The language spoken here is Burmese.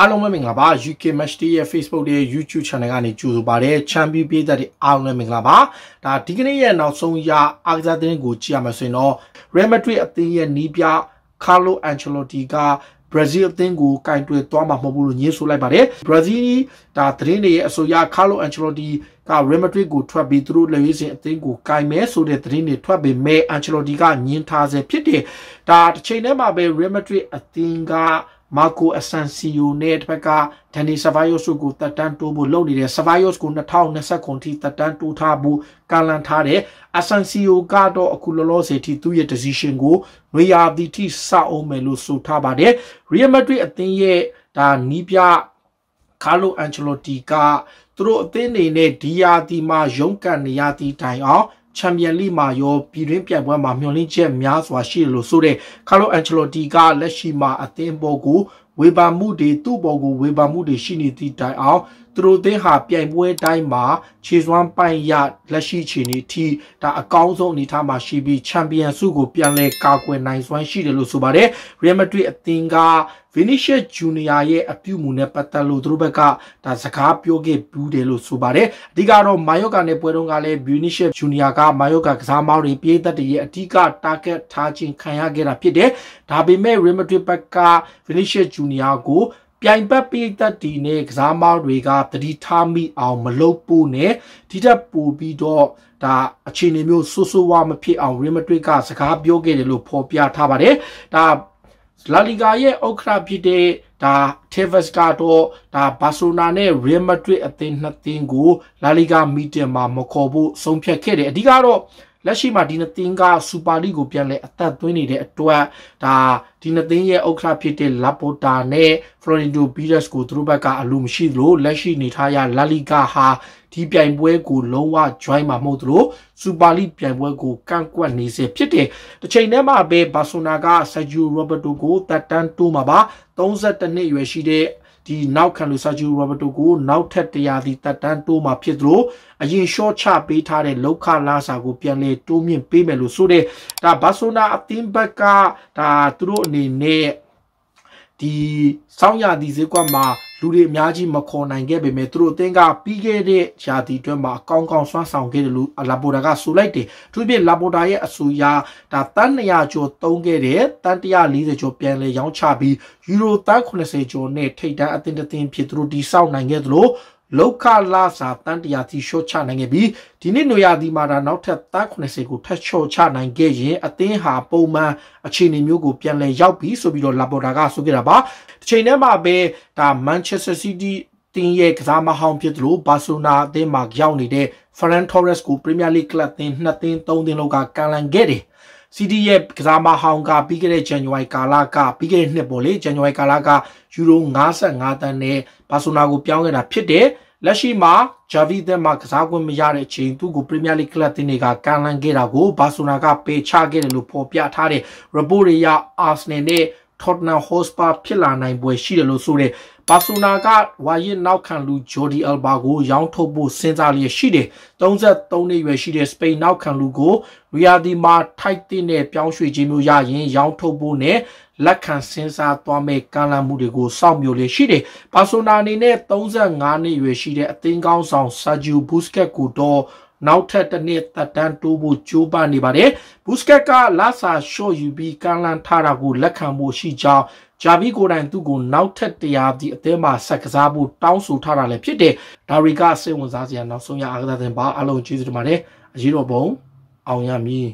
အားလုံးပဲမင်္ဂလာပါ UK Match Day ရဲ့ Facebook ရဲ့ YouTube Channel ကနေကြိုဆိုပါရစေ။ Champion ပြည်သက်တွေအားလုံးပဲမင်္ဂလာပါ။ဒါဒီကနေ့ရဲ့နောက်ဆုံးရအားကစားသတင်းကိုကြည့်ရမယ်ဆိုရင်တော့ Real Madrid အသင်းရဲ့နီးပြ Carlo Ancelotti က Brazil အသင်းကိုကင်တွယ်သွားမှာမဟုတ်ဘူးလို့ညှင်းဆိုလိုက်ပါတယ်။ Brazil ဒါသတင်းတွေရဲ့အဆိုအရ Carlo Ancelotti က Real Madrid ကိုထွက်ပြီးသူတို့လက်ရွေးစင်အသင်းကိုကင်မယ်ဆိုတဲ့သတင်းတွေထွက်ပေမဲ့ Ancelotti ကညှင်းထားဆဲဖြစ်တယ်။ဒါတစ်ချိန်တည်းမှာပဲ Real Madrid အသင်းကမာကိုအဆန်စီယိုနဲ့တစ်ဖက်ကဒန်နီဆာဗိုင်ယိုစုကိုတက်တန်းတိုးဖို့လုပ်နေတယ်ဆာဗိုင်ယိုကို2029ထိတက်တန်းတိုးထားဖို့ကာလန်ထားတယ်အဆန်စီယိုကတော့အခုလောလောဆယ်ထိသူ့ရဲ့ decision ကိုရွေရာသီထိစအောင်မယ်လို့ဆိုထားပါတယ်ရီယယ်မက်ဒရစ်အသင်းရဲ့ဒါနီးပြကာလိုအန်ချလိုတီကသူတို့အသင်းနေနဲ့ဒီယာတီမှာရုန်းကန်နေရသည့်တိုင်အောင်ချန်ပီယံလိမှာရောပြည်တွင်းပြိုင်ပွဲမှာမျှော်လင့်ချက်များစွာရှိတယ်လို့ဆိုတဲ့ကာလိုအန်ချလိုတီကလက်ရှိမှာအသင်းပေါ်ကိုဝေဘာမှုတွေသူ့ပေါ်ကိုဝေဘာမှုတွေရှိနေသည့်တိုင်အောင်သူတို့သင်းဟာပြိုင်ပွဲတိုင်းမှာခြေစွမ်းပိုင်ရလက်ရှိခြေနေထိဒါအကောင်းဆုံးအနေထားမှာရှိပြီးချန်ပီယံဆုကို ပြန်လည်ကာကွယ်နိုင်စွမ်းရှိတယ်လို့ဆိုပါတယ်။ Real Madrid အသင်းက Vinicius Junior ရဲ့အပြုအမူနဲ့ပတ်သက်လို့သူတို့ဘက်ကဒါစကားပြောခဲ့ဘူးတယ်လို့ဆိုပါတယ်။အဓိကတော့ Mallorca နဲ့ပွဲတုန်းကလည်း Vinicius Junior က Mallorca ကစားမောင်းတွေပြည်သက်တရဲ့အဓိက target ထားခြင်းခံရခဲ့တာဖြစ်တယ်။ဒါပေမဲ့ Real Madrid ဘက်က Vinicius Junior ကိုပြိုင်ဘက်ပိသက်တီနဲ့ကစားမားတွေကတတိထားမိအောင်မလုပ်ဖို့နဲ့ဒီတက်ပို့ပြီးတော့ဒါအခြေအနေမျိုးဆူဆူဝါမဖြစ်အောင်ရီမတွေ့ကစကားပြောခဲ့တယ်လို့ဖော်ပြထားပါတယ်ဒါလာလီဂါရဲ့ဥက္ကရာဖြစ်တဲ့ဒါ Tevez ကတော့ဒါဘာဆိုနာနဲ့ Real Madrid အသင်းနှစ်သင်းကို La Liga မီတင်မှာမခေါ်ဖို့ဆုံးဖြတ်ခဲ့တယ်အဓိကတော့လက်ရှိမှာဒီနှစ်သင်းကစူပါလိကိုပြန်လဲအသက်သွင်းနေတဲ့အတွက်ဒါဒီနှစ်သင်းရဲ့ဥက္ကဋ္ဌဖြစ်တဲ့လာပိုတာနဲ့ Florentino Pires ကိုသူတို့ဘက်ကအလိုမရှိသလိုလက်ရှိနေထားရလာလီဂါဟာဒီပြိုင်ပွဲကိုလုံးဝ join မှာမဟုတ်သလိုစူပါလိပြိုင်ပွဲကိုကန့်ကွက်နေစေဖြစ်တယ်။တစ်ချိန်တည်းမှာပဲဘာဆိုနာကဆာဂျီယိုရောဘတ်တိုကိုတတ်တန်းတိုးမှာပါ32နှစ်အရွယ်ရှိတဲ့ဒီနောက်ခံလူဆာဂျီရောဘတ်တိုကိုနောက်ထပ်တရာသီတက်တန်းတိုးမှာဖြစ်သလိုအရင်ရှော့ချပေးထားတဲ့လောက်ခလာစာကို ပြန်လဲတိုးမြင့်ပေးမယ်လို့ဆိုတဲ့ဒါဘာဆိုနာအသင်းဘက်ကဒါသူတို့အနေနဲ့ဒီစောင်းရသည့်ဈေးကွက်မှာလူတွေအများကြီးမခေါ်နိုင်ခဲ့ပေမဲ့သူတို့အသင်းကပြီးခဲ့တဲ့ဂျာတီတွင်းမှာအကောင်းကောင်းစွမ်းဆောင်ခဲ့တယ်လို့လာပိုတာကဆိုလိုက်တယ်သူပြည့်လာပိုတာရဲ့အဆိုအရဒါတန်း200ကျော်သုံးခဲ့တယ်တန်း140ကျော်ပြန်လဲရောင်းချပြီးယူရိုတန်း80ကျော်နဲ့ထိပ်တန်းအသင်းတစ်သင်းဖြစ်သူတို့တည်ဆောက်နိုင်ခဲ့တယ်လို့လောကလာစာတန်တရာတိရှော့ချနိုင်ခဲ့ပြီးဒီနေ့နွေရာသီမှာဒါနောက်ထပ်တန်း80ကိုထပ်ချော့ချနိုင်ခဲ့ရင်အသင်းဟာပုံမှန်အခြေအနေမျိုးကိုပြန်လည်ရောက်ပြီးဆိုပြီးတော့လာပေါ်တာကဆိုခဲ့တာပါတစ်ချိန်တည်းမှာပဲဒါ Manchester City တင်းရဲ့ကစားမဟောင်းဖြစ်သလိုဘာဆိုနာအသင်းမှာရောက်နေတဲ့ Ferran Torres ကို Premier League ကလပ်သင်း2သင်း3သင်းလောက်ကကန်လန်ခဲ့တယ်။ City ရဲ့ကစားမဟောင်းကပြီးခဲ့တဲ့ January ကာလကပြီးခဲ့တဲ့နှစ်ပေါ့လေ January ကာလက Euro 55သန်းနဲ့ဘာဆိုနာကိုပြောင်းခဲ့တာဖြစ်တယ်။လက်ရှိမှာ Javi သင်းမှာကစားခွင့်မရတဲ့အချိန်သူ့ကို Premier League ကလပ်သင်းတွေကကန်လန်ခဲ့တာကို Barcelona ကပယ်ချခဲ့တယ်လို့ဖော်ပြထားတဲ့ report တွေရ Arsenal နဲ့ Tottenham Hotspur ဖြစ်လာနိုင်ပွဲရှိတယ်လို့ဆိုတဲ့ဘာဆိုနာကဝါရင်နောက်ခံလူ Jordi Alba ကိုရောင်းထုတ်ဖို့စဉ်းစားလျက်ရှိတယ်။33နှစ်ရွယ်ရှိတဲ့စပိန်နောက်ခံလူကို Real Madrid မှာထိုက်တင်တဲ့ပြောင်းရွှေ့ခြင်းမျိုးရရင် ရောင်းထုတ်ဖို့နဲ့လက်ခံစဉ်းစားသွားမဲ့ကံလမ်းမှုတွေကိုစောင့်မျှော်လျက်ရှိတယ်။ဘာဆိုနာအနေနဲ့35နှစ်ရွယ်ရှိတဲ့အသင်းကောင်းဆောင် Sergio Busquets ကိုတော့နောက်ထပ်တစ်နှစ်သက်တမ်းတိုးဖို့ကြိုးပမ်းနေပါတယ်ဘူစကက်ကလာစာရှော့ယူပြီးကန်လန်ထတာကိုလက်ခံဖို့ရှိကြောင်းဂျာဗီကိုတိုင်သူ့ကိုနောက်ထပ်တရားဒီအသင်းမှာဆက်ကစားဖို့တောင်းဆိုထားတာလည်းဖြစ်တယ်ဒါရီကစိတ်ဝင်စားစရာနောက်ဆုံးရအားကစားသင်ပါအလုံးကျေးဇူးတင်ပါတယ်အရေးတော်ပုံအောင်ရမည်